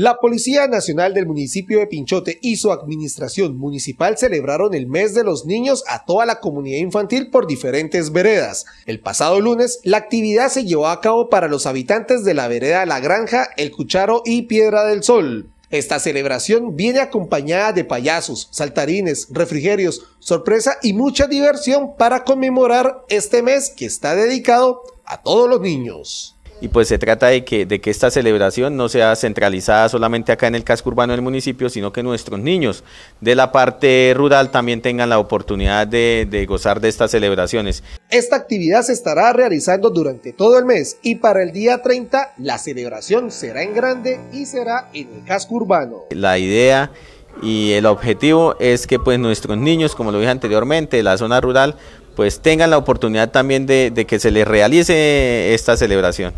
La Policía Nacional del municipio de Pinchote y su administración municipal celebraron el mes de los niños a toda la comunidad infantil por diferentes veredas. El pasado lunes, la actividad se llevó a cabo para los habitantes de la vereda La Granja, El Cucharo y Piedra del Sol. Esta celebración viene acompañada de payasos, saltarines, refrigerios, sorpresa y mucha diversión para conmemorar este mes que está dedicado a todos los niños y pues se trata de que, de que esta celebración no sea centralizada solamente acá en el casco urbano del municipio, sino que nuestros niños de la parte rural también tengan la oportunidad de, gozar de estas celebraciones. Esta actividad se estará realizando durante todo el mes y para el día 30 la celebración será en grande y será en el casco urbano. La idea y el objetivo es que pues nuestros niños, como lo dije anteriormente, de la zona rural, pues tengan la oportunidad también de que se les realice esta celebración.